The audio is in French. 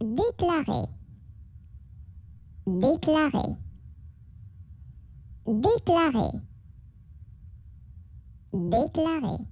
déclarer, déclarer, déclarer, déclarer.